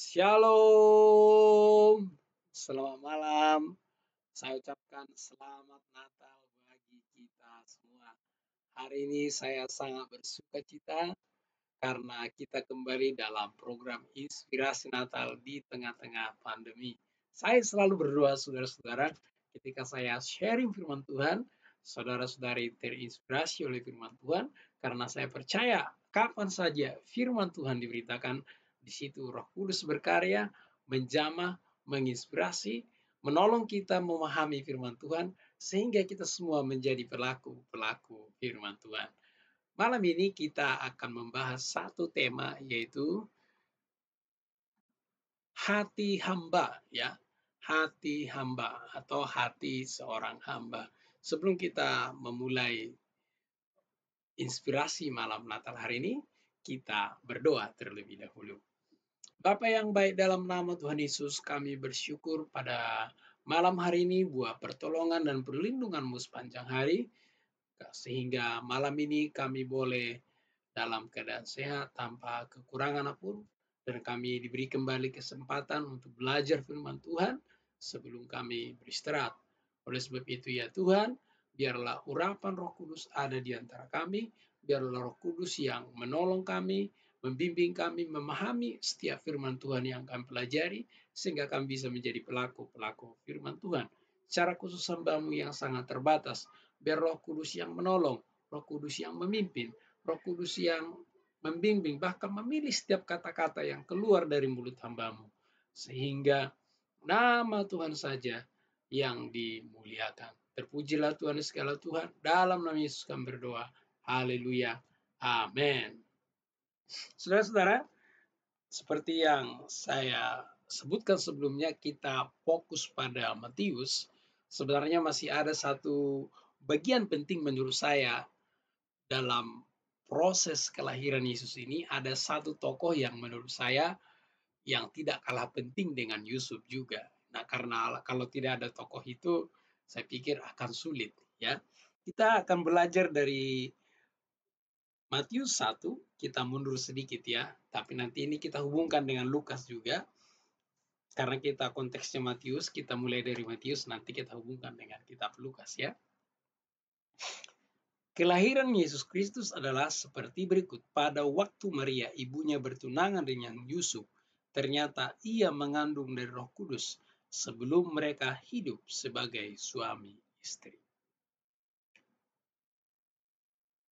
Shalom, selamat malam. Saya ucapkan selamat Natal bagi kita semua. Hari ini saya sangat bersuka cita karena kita kembali dalam program Inspirasi Natal di tengah-tengah pandemi. Saya selalu berdoa, saudara-saudara, ketika saya sharing firman Tuhan, saudara-saudari terinspirasi oleh firman Tuhan, karena saya percaya kapan saja firman Tuhan diberitakan, di situ Roh Kudus berkarya, menjamah, menginspirasi, menolong kita memahami firman Tuhan sehingga kita semua menjadi pelaku-pelaku firman Tuhan. Malam ini kita akan membahas satu tema yaitu hati hamba ya, hati hamba atau hati seorang hamba. Sebelum kita memulai inspirasi malam Natal hari ini, kita berdoa terlebih dahulu. Bapa yang baik dalam nama Tuhan Yesus, kami bersyukur pada malam hari ini buah pertolongan dan perlindunganmu sepanjang hari, sehingga malam ini kami boleh dalam keadaan sehat tanpa kekurangan apapun, dan kami diberi kembali kesempatan untuk belajar firman Tuhan sebelum kami beristirahat. Oleh sebab itu ya Tuhan, biarlah urapan roh kudus ada di antara kami, biarlah roh kudus yang menolong kami, Membimbing kami memahami setiap firman Tuhan yang kami pelajari, sehingga kami bisa menjadi pelaku-pelaku firman Tuhan. Cara khusus hambamu yang sangat terbatas, biar roh kudus yang menolong, roh kudus yang memimpin, roh kudus yang membimbing, bahkan memilih setiap kata-kata yang keluar dari mulut hambamu. Sehingga nama Tuhan saja yang dimuliakan. Terpujilah Tuhan segala Tuhan. Dalam nama Yesus kami berdoa. Haleluya. Amen. Saudara-saudara, seperti yang saya sebutkan sebelumnya, kita fokus pada Matius. Sebenarnya masih ada satu bagian penting menurut saya dalam proses kelahiran Yesus ini ada satu tokoh yang menurut saya yang tidak kalah penting dengan Yusuf juga. Nah, karena kalau tidak ada tokoh itu, saya pikir akan sulit ya. Kita akan belajar dari Matius 1, kita mundur sedikit ya, tapi nanti ini kita hubungkan dengan Lukas juga. Karena kita konteksnya Matius, kita mulai dari Matius, nanti kita hubungkan dengan kitab Lukas ya. Kelahiran Yesus Kristus adalah seperti berikut. Pada waktu Maria, ibunya bertunangan dengan Yusuf, ternyata ia mengandung dari roh kudus sebelum mereka hidup sebagai suami istri.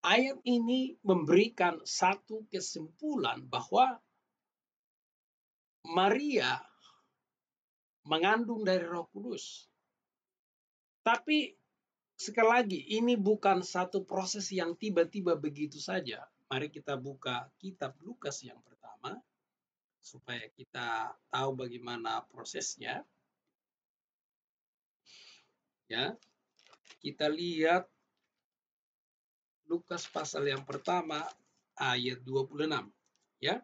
ayat ini memberikan satu kesimpulan bahwa Maria mengandung dari Roh Kudus. Tapi sekali lagi, ini bukan satu proses yang tiba-tiba begitu saja. Mari kita buka kitab Lukas yang pertama supaya kita tahu bagaimana prosesnya. Ya. Kita lihat Lukas pasal yang pertama ayat 26 ya.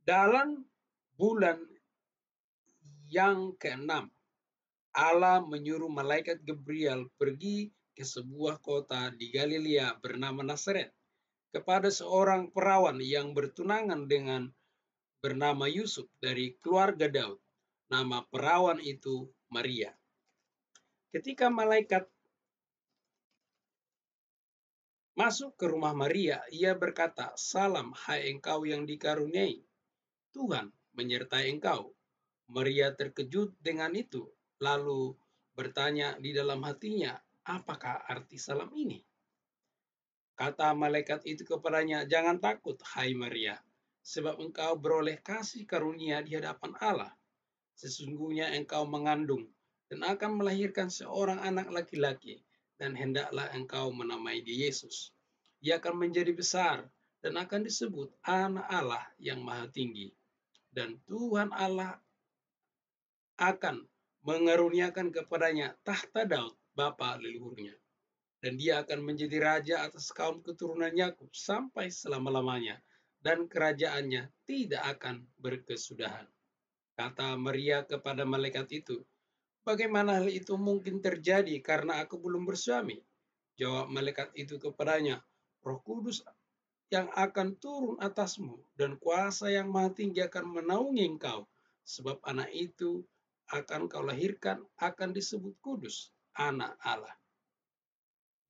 Dalam bulan yang keenam Allah menyuruh malaikat Gabriel pergi ke sebuah kota di Galilea bernama Nazaret kepada seorang perawan yang bertunangan dengan bernama Yusuf dari keluarga Daud. Nama perawan itu Maria. Ketika malaikat Masuk ke rumah Maria, ia berkata, Salam, hai engkau yang dikaruniai. Tuhan menyertai engkau. Maria terkejut dengan itu, lalu bertanya di dalam hatinya, apakah arti salam ini? Kata malaikat itu kepadanya, jangan takut, hai Maria, sebab engkau beroleh kasih karunia di hadapan Allah. Sesungguhnya engkau mengandung dan akan melahirkan seorang anak laki-laki dan hendaklah engkau menamai dia Yesus. Ia akan menjadi besar dan akan disebut anak Allah yang maha tinggi. Dan Tuhan Allah akan mengaruniakan kepadanya tahta Daud, bapa leluhurnya. Dan dia akan menjadi raja atas kaum keturunan Yakub sampai selama-lamanya. Dan kerajaannya tidak akan berkesudahan. Kata Maria kepada malaikat itu, Bagaimana hal itu mungkin terjadi karena aku belum bersuami? Jawab malaikat itu kepadanya, Roh Kudus yang akan turun atasmu dan kuasa yang maha tinggi akan menaungi engkau. Sebab anak itu akan kau lahirkan akan disebut kudus, anak Allah.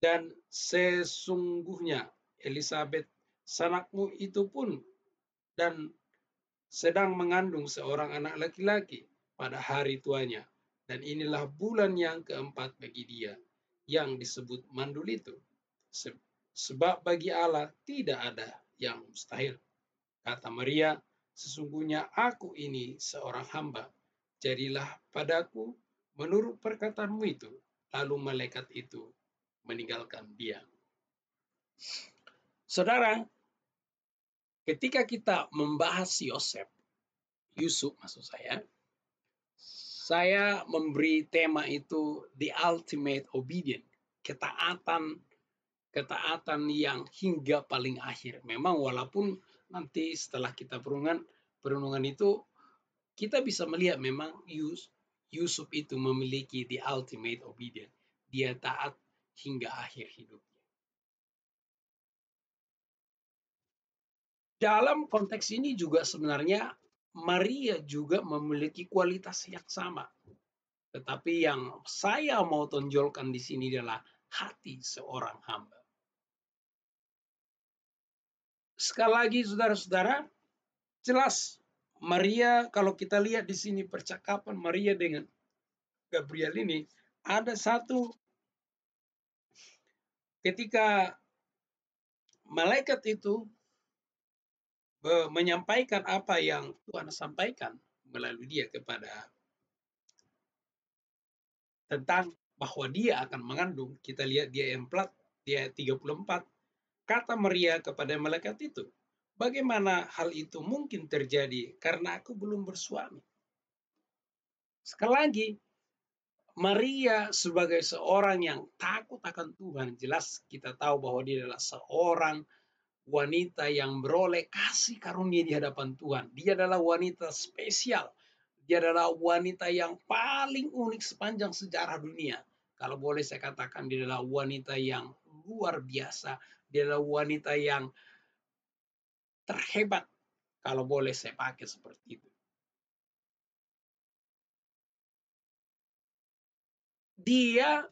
Dan sesungguhnya Elizabeth sanakmu itu pun dan sedang mengandung seorang anak laki-laki pada hari tuanya. Dan inilah bulan yang keempat bagi dia, yang disebut mandul itu. Sebab bagi Allah tidak ada yang mustahil. Kata Maria, sesungguhnya aku ini seorang hamba. Jadilah padaku menurut perkataanmu itu. Lalu malaikat itu meninggalkan dia. Saudara, ketika kita membahas Yosef, Yusuf maksud saya, saya memberi tema itu the ultimate obedience, ketaatan ketaatan yang hingga paling akhir. Memang walaupun nanti setelah kita perungan perunungan itu kita bisa melihat memang Yus, Yusuf itu memiliki the ultimate obedience. Dia taat hingga akhir hidupnya. Dalam konteks ini juga sebenarnya Maria juga memiliki kualitas yang sama. Tetapi yang saya mau tonjolkan di sini adalah hati seorang hamba. Sekali lagi saudara-saudara, jelas Maria kalau kita lihat di sini percakapan Maria dengan Gabriel ini ada satu ketika malaikat itu menyampaikan apa yang Tuhan sampaikan melalui dia kepada tentang bahwa dia akan mengandung. Kita lihat dia emplat, dia 34. Kata Maria kepada malaikat itu, bagaimana hal itu mungkin terjadi karena aku belum bersuami. Sekali lagi, Maria sebagai seorang yang takut akan Tuhan, jelas kita tahu bahwa dia adalah seorang wanita yang beroleh kasih karunia di hadapan Tuhan. Dia adalah wanita spesial. Dia adalah wanita yang paling unik sepanjang sejarah dunia. Kalau boleh saya katakan dia adalah wanita yang luar biasa. Dia adalah wanita yang terhebat. Kalau boleh saya pakai seperti itu. Dia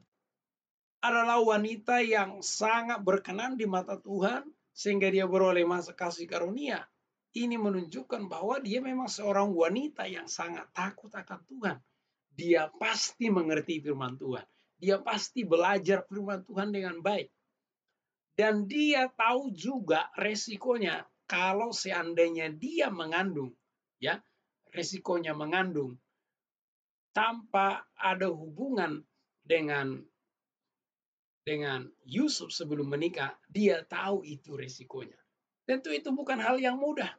adalah wanita yang sangat berkenan di mata Tuhan sehingga dia beroleh masa kasih karunia. Ini menunjukkan bahwa dia memang seorang wanita yang sangat takut akan Tuhan. Dia pasti mengerti firman Tuhan. Dia pasti belajar firman Tuhan dengan baik. Dan dia tahu juga resikonya kalau seandainya dia mengandung, ya, resikonya mengandung tanpa ada hubungan dengan dengan Yusuf sebelum menikah, dia tahu itu risikonya. Tentu itu bukan hal yang mudah.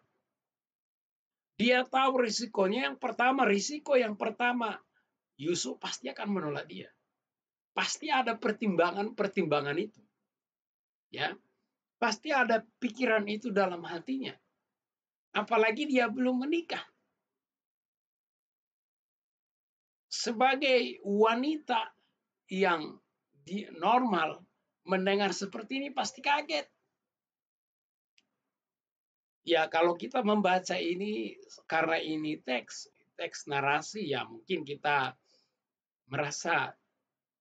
Dia tahu risikonya yang pertama, risiko yang pertama, Yusuf pasti akan menolak dia. Pasti ada pertimbangan-pertimbangan itu. Ya. Pasti ada pikiran itu dalam hatinya. Apalagi dia belum menikah. Sebagai wanita yang di normal mendengar seperti ini pasti kaget. Ya kalau kita membaca ini karena ini teks, teks narasi ya mungkin kita merasa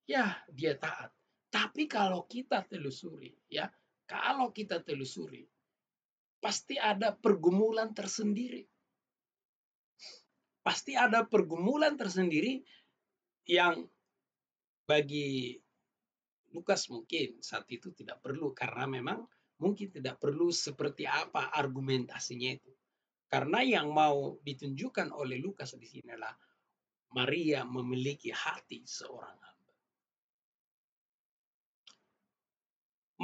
ya dia taat. Tapi kalau kita telusuri ya, kalau kita telusuri pasti ada pergumulan tersendiri. Pasti ada pergumulan tersendiri yang bagi Lukas mungkin saat itu tidak perlu karena memang mungkin tidak perlu seperti apa argumentasinya itu. Karena yang mau ditunjukkan oleh Lukas di sini adalah Maria memiliki hati seorang hamba.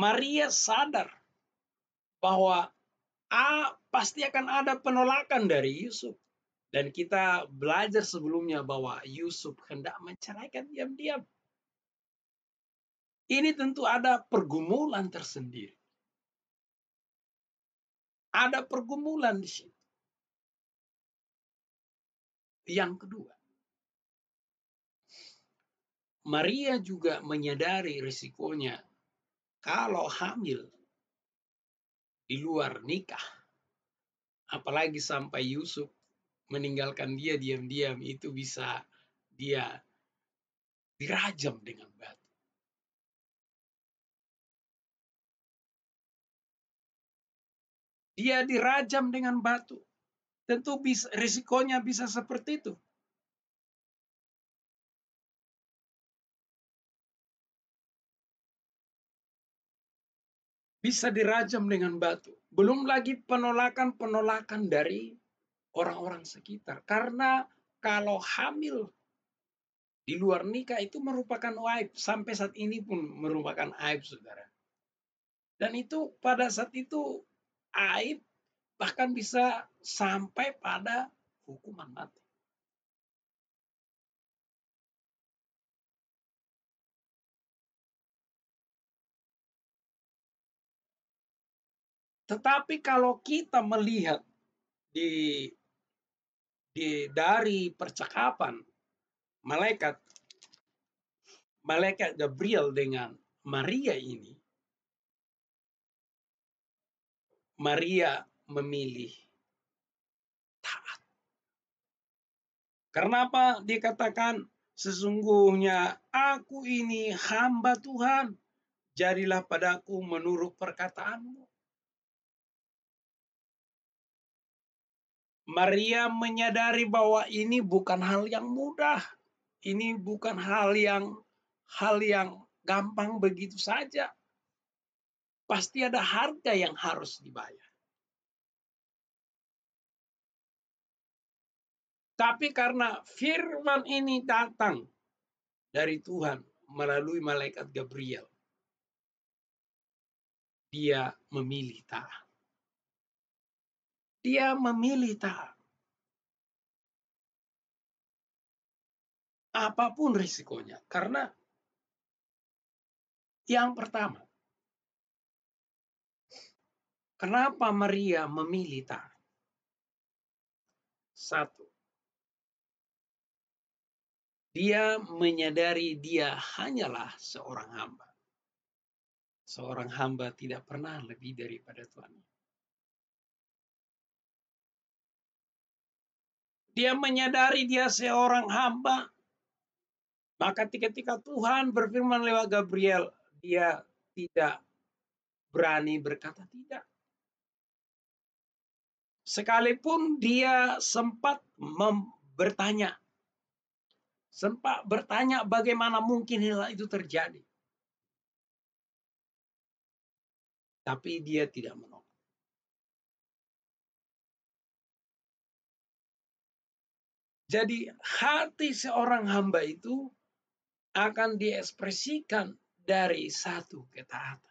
Maria sadar bahwa A, pasti akan ada penolakan dari Yusuf. Dan kita belajar sebelumnya bahwa Yusuf hendak menceraikan diam-diam. Ini tentu ada pergumulan tersendiri. Ada pergumulan di situ. Yang kedua, Maria juga menyadari risikonya kalau hamil di luar nikah. Apalagi sampai Yusuf meninggalkan dia diam-diam itu bisa dia dirajam dengan dia dirajam dengan batu. Tentu bisa, risikonya bisa seperti itu. Bisa dirajam dengan batu. Belum lagi penolakan-penolakan dari orang-orang sekitar. Karena kalau hamil di luar nikah itu merupakan aib sampai saat ini pun merupakan aib saudara dan itu pada saat itu aib bahkan bisa sampai pada hukuman mati. Tetapi kalau kita melihat di, di dari percakapan malaikat malaikat Gabriel dengan Maria ini Maria memilih taat. Karena apa? Dikatakan sesungguhnya aku ini hamba Tuhan. Jadilah padaku menurut perkataanmu. Maria menyadari bahwa ini bukan hal yang mudah. Ini bukan hal yang hal yang gampang begitu saja. Pasti ada harga yang harus dibayar. Tapi karena firman ini datang dari Tuhan melalui malaikat Gabriel, dia memilih taat. Dia memilih taat. Apapun risikonya, karena yang pertama, Kenapa Maria memilih Tar? Satu, dia menyadari dia hanyalah seorang hamba. Seorang hamba tidak pernah lebih daripada Tuhan. Dia menyadari dia seorang hamba. Maka ketika Tuhan berfirman lewat Gabriel, dia tidak berani berkata tidak sekalipun dia sempat bertanya, sempat bertanya bagaimana mungkin hal itu terjadi. Tapi dia tidak menolak. Jadi hati seorang hamba itu akan diekspresikan dari satu ketaatan.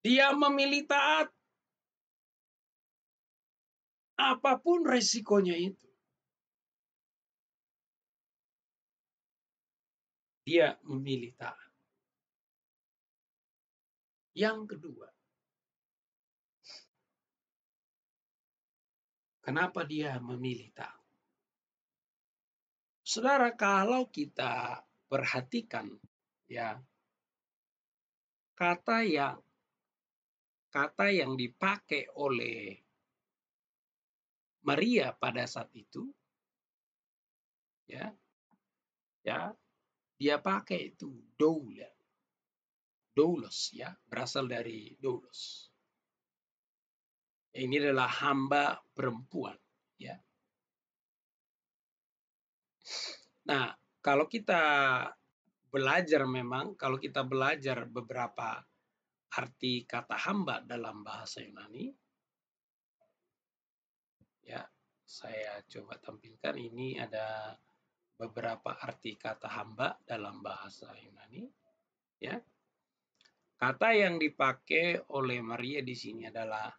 Dia memilih taat. Apapun resikonya itu. Dia memilih taat. Yang kedua, kenapa dia memilih taat? Saudara, kalau kita perhatikan ya kata yang kata yang dipakai oleh Maria pada saat itu ya ya dia pakai itu doula doulos ya berasal dari doulos ya, ini adalah hamba perempuan ya nah kalau kita belajar memang kalau kita belajar beberapa arti kata hamba dalam bahasa Yunani. Ya, saya coba tampilkan ini ada beberapa arti kata hamba dalam bahasa Yunani, ya. Kata yang dipakai oleh Maria di sini adalah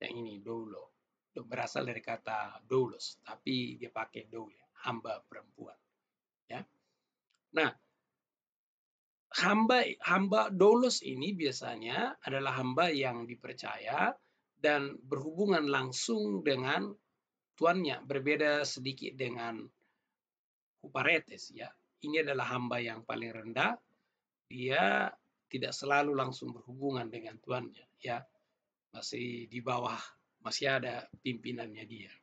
yang ini doulo. Berasal dari kata doulos, tapi dia pakai doule, hamba perempuan, ya. Nah, hamba hamba dolos ini biasanya adalah hamba yang dipercaya dan berhubungan langsung dengan tuannya berbeda sedikit dengan huparetes ya ini adalah hamba yang paling rendah dia tidak selalu langsung berhubungan dengan tuannya ya masih di bawah masih ada pimpinannya dia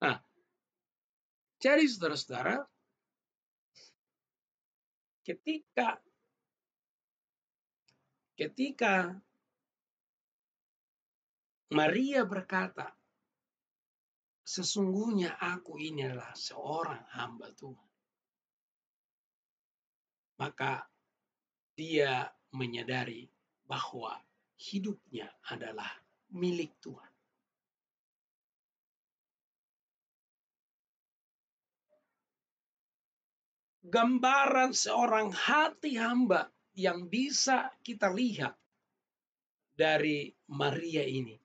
nah jadi saudara-saudara ketika ketika Maria berkata, sesungguhnya aku ini adalah seorang hamba Tuhan. Maka dia menyadari bahwa hidupnya adalah milik Tuhan. gambaran seorang hati hamba yang bisa kita lihat dari Maria ini.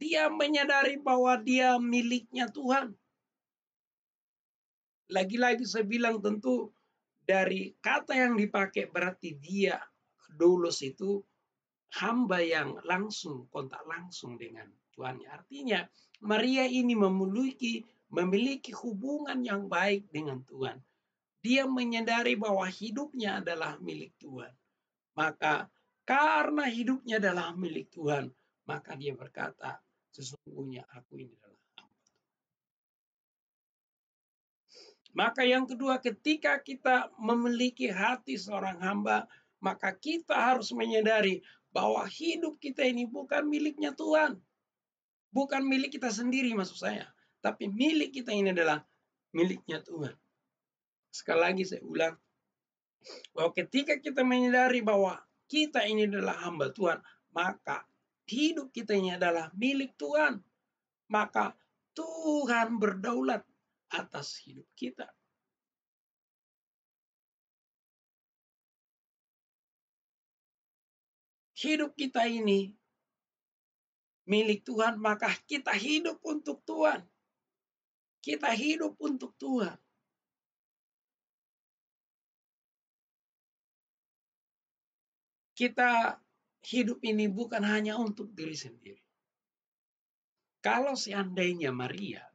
Dia menyadari bahwa dia miliknya Tuhan. Lagi-lagi saya bilang tentu dari kata yang dipakai berarti dia Dolos itu hamba yang langsung kontak langsung dengan Tuhan. Artinya Maria ini memiliki memiliki hubungan yang baik dengan Tuhan dia menyadari bahwa hidupnya adalah milik Tuhan. Maka karena hidupnya adalah milik Tuhan, maka dia berkata, sesungguhnya aku ini adalah hamba Maka yang kedua, ketika kita memiliki hati seorang hamba, maka kita harus menyadari bahwa hidup kita ini bukan miliknya Tuhan. Bukan milik kita sendiri maksud saya. Tapi milik kita ini adalah miliknya Tuhan. Sekali lagi saya ulang, bahwa ketika kita menyadari bahwa kita ini adalah hamba Tuhan, maka hidup kita ini adalah milik Tuhan. Maka Tuhan berdaulat atas hidup kita. Hidup kita ini milik Tuhan, maka kita hidup untuk Tuhan. Kita hidup untuk Tuhan. kita hidup ini bukan hanya untuk diri sendiri. Kalau seandainya Maria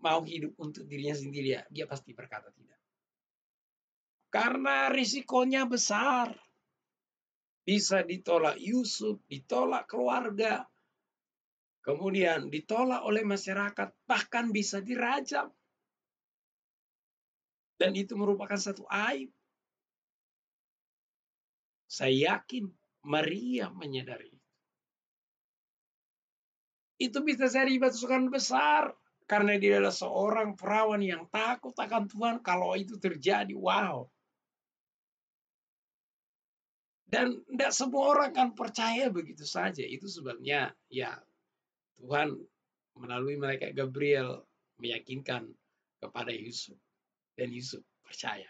mau hidup untuk dirinya sendiri, ya, dia pasti berkata tidak. Karena risikonya besar. Bisa ditolak Yusuf, ditolak keluarga, kemudian ditolak oleh masyarakat, bahkan bisa dirajam. Dan itu merupakan satu aib. Saya yakin Maria menyadari itu. Itu bisa saya ribat sukan besar. Karena dia adalah seorang perawan yang takut akan Tuhan. Kalau itu terjadi, wow. Dan tidak semua orang akan percaya begitu saja. Itu sebabnya ya Tuhan melalui mereka Gabriel meyakinkan kepada Yusuf. Dan Yusuf percaya.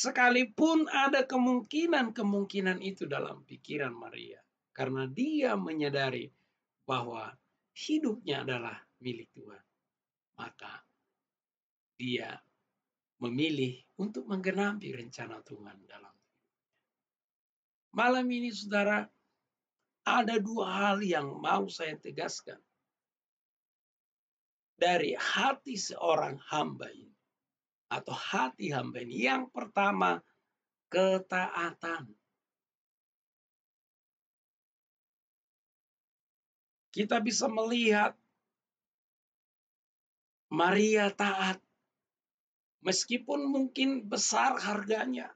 Sekalipun ada kemungkinan-kemungkinan itu dalam pikiran Maria. Karena dia menyadari bahwa hidupnya adalah milik Tuhan. Maka dia memilih untuk menggenapi rencana Tuhan dalam hidupnya. Malam ini saudara, ada dua hal yang mau saya tegaskan. Dari hati seorang hamba ini atau hati hamba ini. Yang pertama, ketaatan. Kita bisa melihat Maria taat. Meskipun mungkin besar harganya,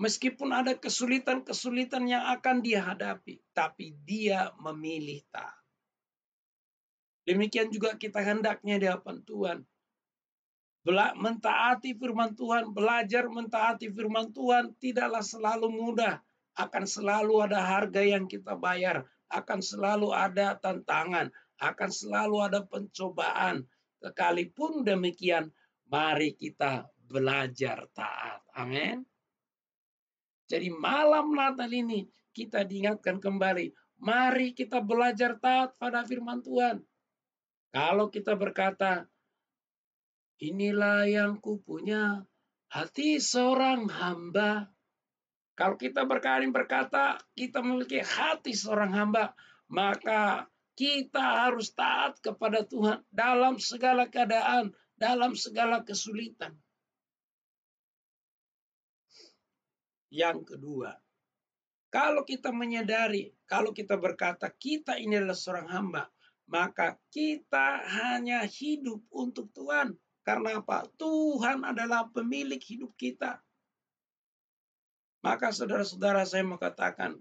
meskipun ada kesulitan-kesulitan yang akan dihadapi. tapi dia memilih taat. Demikian juga kita hendaknya di hadapan Tuhan Bela mentaati firman Tuhan, belajar mentaati firman Tuhan tidaklah selalu mudah. Akan selalu ada harga yang kita bayar, akan selalu ada tantangan, akan selalu ada pencobaan. Sekalipun demikian, mari kita belajar taat. Amin. Jadi malam Natal ini kita diingatkan kembali, mari kita belajar taat pada firman Tuhan. Kalau kita berkata, Inilah yang kupunya hati seorang hamba. Kalau kita berkali berkata kita memiliki hati seorang hamba, maka kita harus taat kepada Tuhan dalam segala keadaan, dalam segala kesulitan. Yang kedua, kalau kita menyadari, kalau kita berkata kita ini adalah seorang hamba, maka kita hanya hidup untuk Tuhan. Karena apa? Tuhan adalah pemilik hidup kita. Maka saudara-saudara saya mengatakan,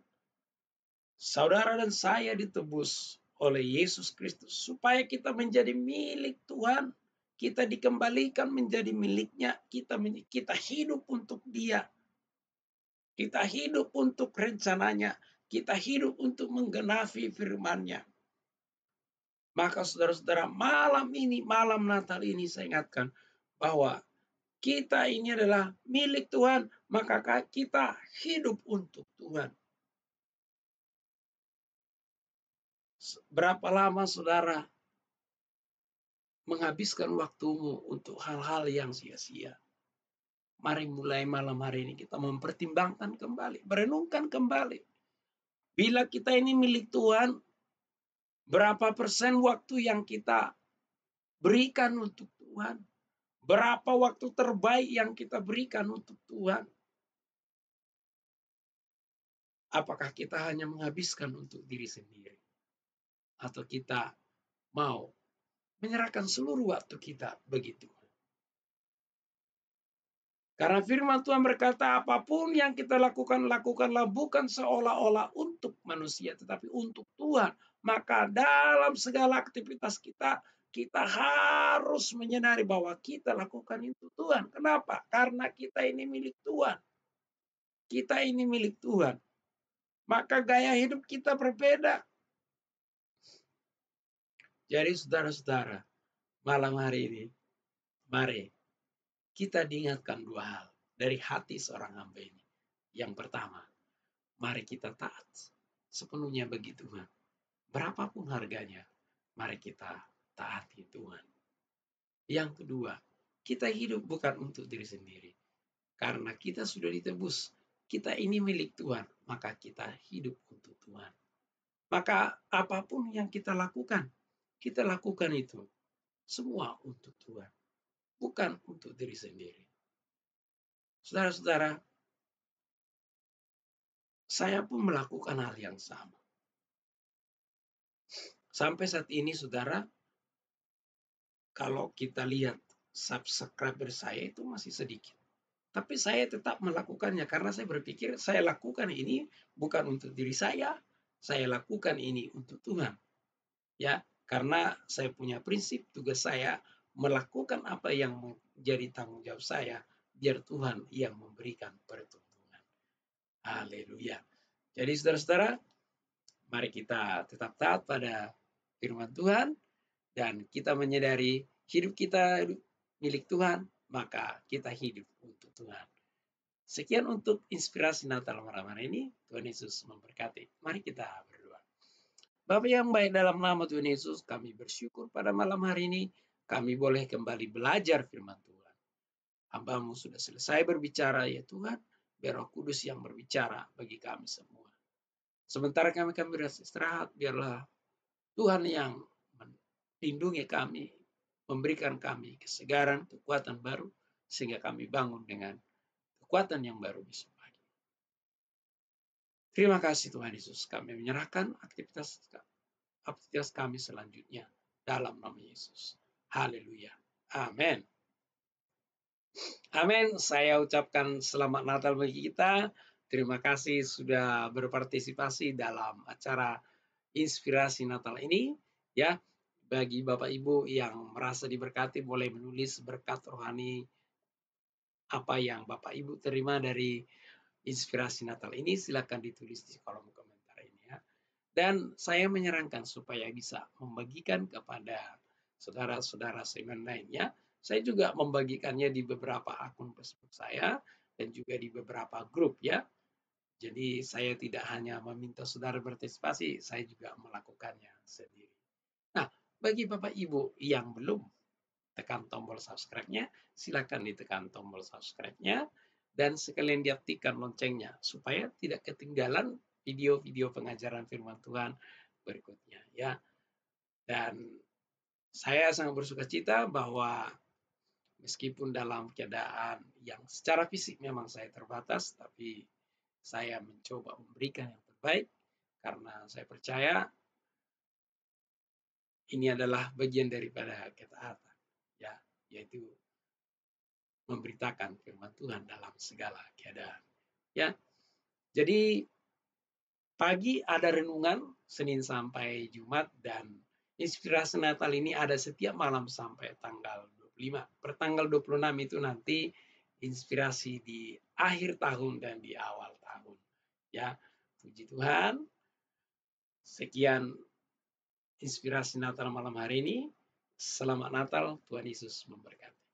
saudara dan saya ditebus oleh Yesus Kristus supaya kita menjadi milik Tuhan. Kita dikembalikan menjadi miliknya. Kita kita hidup untuk Dia. Kita hidup untuk rencananya. Kita hidup untuk menggenapi firman-Nya. Maka saudara-saudara, malam ini, malam Natal ini saya ingatkan bahwa kita ini adalah milik Tuhan, maka kita hidup untuk Tuhan. Berapa lama saudara menghabiskan waktumu untuk hal-hal yang sia-sia? Mari mulai malam hari ini kita mempertimbangkan kembali, merenungkan kembali. Bila kita ini milik Tuhan, Berapa persen waktu yang kita berikan untuk Tuhan? Berapa waktu terbaik yang kita berikan untuk Tuhan? Apakah kita hanya menghabiskan untuk diri sendiri? Atau kita mau menyerahkan seluruh waktu kita begitu? Karena firman Tuhan berkata, apapun yang kita lakukan, lakukanlah bukan seolah-olah untuk manusia, tetapi untuk Tuhan, maka dalam segala aktivitas kita, kita harus menyadari bahwa kita lakukan itu Tuhan. Kenapa? Karena kita ini milik Tuhan. Kita ini milik Tuhan. Maka gaya hidup kita berbeda. Jadi saudara-saudara, malam hari ini, mari kita diingatkan dua hal dari hati seorang hamba ini. Yang pertama, mari kita taat sepenuhnya bagi Tuhan. Berapapun harganya, mari kita taati Tuhan. Yang kedua, kita hidup bukan untuk diri sendiri. Karena kita sudah ditebus, kita ini milik Tuhan, maka kita hidup untuk Tuhan. Maka apapun yang kita lakukan, kita lakukan itu semua untuk Tuhan, bukan untuk diri sendiri. Saudara-saudara, saya pun melakukan hal yang sama. Sampai saat ini saudara, kalau kita lihat subscriber saya itu masih sedikit. Tapi saya tetap melakukannya karena saya berpikir saya lakukan ini bukan untuk diri saya, saya lakukan ini untuk Tuhan. Ya, karena saya punya prinsip tugas saya melakukan apa yang menjadi tanggung jawab saya biar Tuhan yang memberikan pertumbuhan. Haleluya. Jadi saudara-saudara, mari kita tetap taat pada firman Tuhan dan kita menyadari hidup kita milik Tuhan, maka kita hidup untuk Tuhan. Sekian untuk inspirasi Natal malam hari ini. Tuhan Yesus memberkati. Mari kita berdoa. Bapak yang baik dalam nama Tuhan Yesus, kami bersyukur pada malam hari ini kami boleh kembali belajar firman Tuhan. Hambamu sudah selesai berbicara ya Tuhan, biar roh kudus yang berbicara bagi kami semua. Sementara kami akan beristirahat, biarlah Tuhan yang melindungi kami, memberikan kami kesegaran, kekuatan baru, sehingga kami bangun dengan kekuatan yang baru besok pagi. Terima kasih Tuhan Yesus, kami menyerahkan aktivitas aktivitas kami selanjutnya dalam nama Yesus. Haleluya. Amin. Amin. Saya ucapkan selamat Natal bagi kita. Terima kasih sudah berpartisipasi dalam acara inspirasi Natal ini ya bagi Bapak Ibu yang merasa diberkati boleh menulis berkat rohani apa yang Bapak Ibu terima dari inspirasi Natal ini silakan ditulis di kolom komentar ini ya. Dan saya menyarankan supaya bisa membagikan kepada saudara-saudara seiman lainnya. Saya juga membagikannya di beberapa akun Facebook saya dan juga di beberapa grup ya jadi saya tidak hanya meminta saudara berpartisipasi, saya juga melakukannya sendiri. Nah, bagi Bapak Ibu yang belum tekan tombol subscribe-nya, silakan ditekan tombol subscribe-nya dan sekalian diaktifkan loncengnya supaya tidak ketinggalan video-video pengajaran firman Tuhan berikutnya ya. Dan saya sangat bersuka cita bahwa meskipun dalam keadaan yang secara fisik memang saya terbatas tapi saya mencoba memberikan yang terbaik karena saya percaya ini adalah bagian daripada ketaatan, ya, yaitu memberitakan firman Tuhan dalam segala keadaan. Ya, jadi pagi ada renungan Senin sampai Jumat dan inspirasi Natal ini ada setiap malam sampai tanggal 25. Pertanggal 26 itu nanti inspirasi di akhir tahun dan di awal tahun. Ya, puji Tuhan. Sekian inspirasi Natal malam hari ini. Selamat Natal, Tuhan Yesus memberkati.